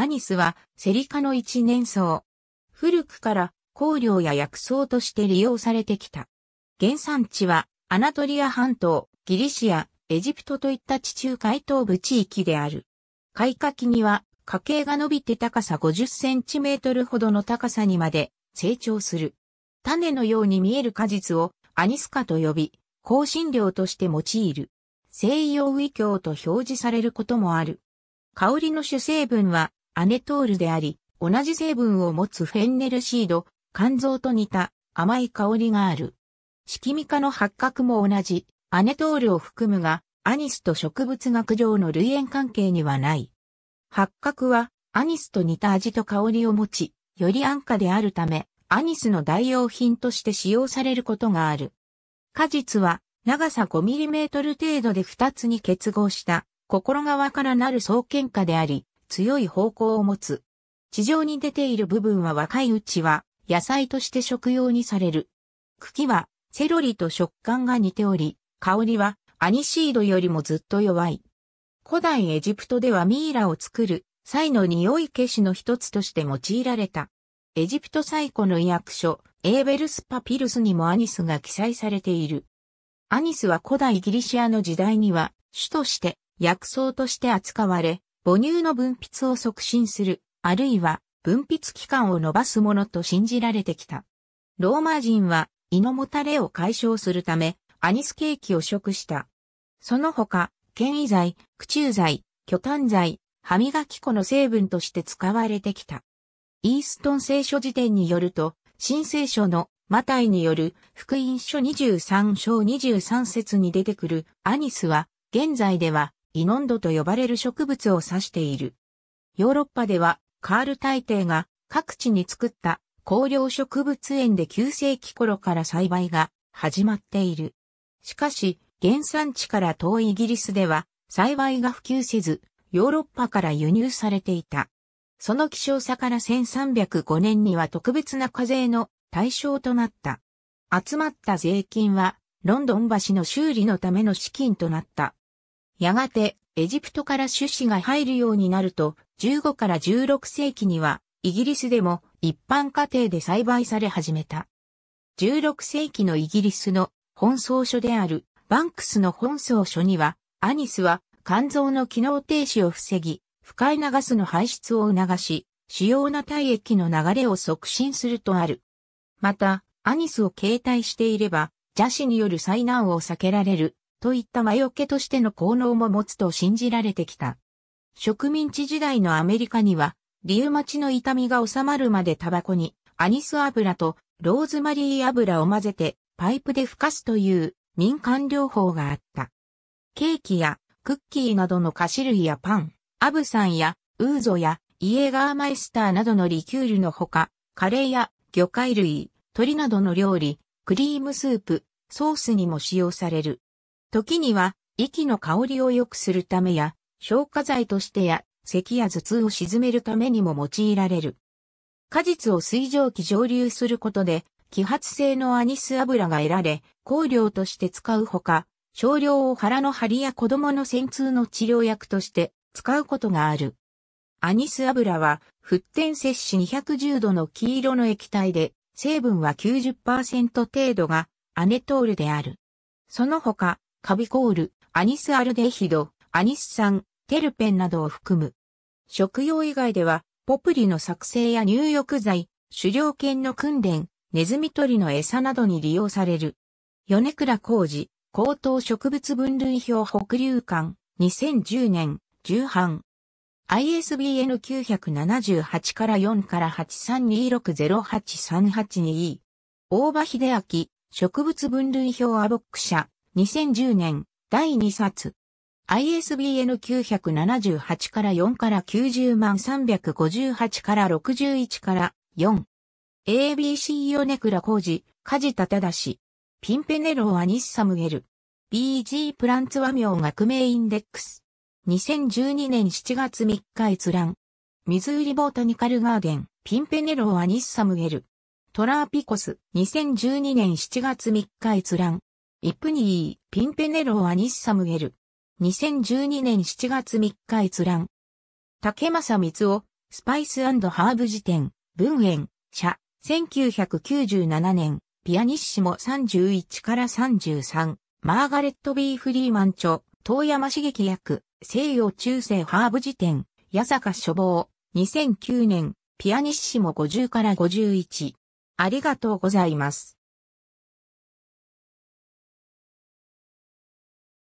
アニスはセリ科の一年草。古くから香料や薬草として利用されてきた。原産地はアナトリア半島、ギリシア、エジプトといった地中海東部地域である。開花期には花茎が伸びて高さ50センチメートルほどの高さにまで成長する。種のように見える果実をアニスカと呼び、香辛料として用いる。西洋ウイキョウと表示されることもある。香りの主成分はアネトールであり、同じ成分を持つフェンネルシード、肝臓と似た甘い香りがある。色味化の八角も同じ、アネトールを含むが、アニスと植物学上の類縁関係にはない。八角は、アニスと似た味と香りを持ち、より安価であるため、アニスの代用品として使用されることがある。果実は、長さ 5mm 程度で2つに結合した、心側からなる双剣化であり、強い方向を持つ。地上に出ている部分は若いうちは野菜として食用にされる。茎はセロリと食感が似ており、香りはアニシードよりもずっと弱い。古代エジプトではミイラを作る際の匂い消しの一つとして用いられた。エジプト最古の医薬書、エーベルスパピルスにもアニスが記載されている。アニスは古代ギリシアの時代には、種として薬草として扱われ、母乳の分泌を促進する、あるいは分泌期間を伸ばすものと信じられてきた。ローマ人は胃のもたれを解消するため、アニスケーキを食した。その他、権威剤、駆虫剤、巨炭剤、歯磨き粉の成分として使われてきた。イーストン聖書辞典によると、新聖書のマタイによる福音書23章23節に出てくるアニスは、現在ではイノンドと呼ばれる植物を指している。ヨーロッパでは、カール大帝が各地に作った香料植物園で9世紀頃から栽培が始まっている。しかし、原産地から遠いイギリスでは、栽培が普及せず、ヨーロッパから輸入されていた。その希少さから1305年には特別な課税の対象となった。集まった税金は、ロンドン橋の修理のための資金となった。やがて、エジプトから種子が入るようになると、15から16世紀には、イギリスでも一般家庭で栽培され始めた。16世紀のイギリスの本草書であるバンクスの本草書には、アニスは肝臓の機能停止を防ぎ、不快なガスの排出を促し、主要な体液の流れを促進するとある。また、アニスを携帯していれば、邪死による災難を避けられるといった魔除けとしての効能も持つと信じられてきた。植民地時代のアメリカには、リウマチの痛みが収まるまでタバコに、アニス油とローズマリー油を混ぜて、パイプで吹かすという民間療法があった。ケーキやクッキーなどの菓子類やパン、アブサンやウーゾやイエガーマイスターなどのリキュールのほか、カレーや魚介類、鶏などの料理、クリームスープ、ソースにも使用される。時には、息の香りを良くするためや、消化剤としてや、咳や頭痛を鎮めるためにも用いられる。果実を水蒸気蒸留することで、揮発性のアニス油が得られ、香料として使うほか、少量を腹の張りや子供の戦痛の治療薬として使うことがある。アニス油は、沸点摂取210度の黄色の液体で、成分は90%程度がアネトールである。その他、カビコール、アニスアルデヒド、アニス酸、テルペンなどを含む。食用以外では、ポプリの作成や入浴剤、狩猟犬の訓練、ネズミ捕りの餌などに利用される。米倉浩二、高等植物分類表北流館、2010年、重版。ISBN 978から4から8 3 2 6 0 8 3 8 2 e 大場秀明、植物分類表アボック社、2010年、第2冊。ISBN 978から4から90万358から61から4。ABC ヨネ事、カジタ梶ダシ。ピンペネロアニッサムエル。BG プランツ和名学名インデックス。2012年7月3日閲覧。ミズーリボータニカルガーデン、ピンペネロアニッサムエル。トラーピコス、2012年7月3日閲覧。イプニー、ピンペネロー・アニッサムエル。2012年7月3日閲覧。竹正光夫、スパイスハーブ辞典、文園、社、1997年、ピアニッシモ31から33、マーガレット・ビー・フリーマン著、遠山茂樹役、西洋中世ハーブ辞典、矢坂処方、2009年、ピアニッシモ50から51。ありがとうございます。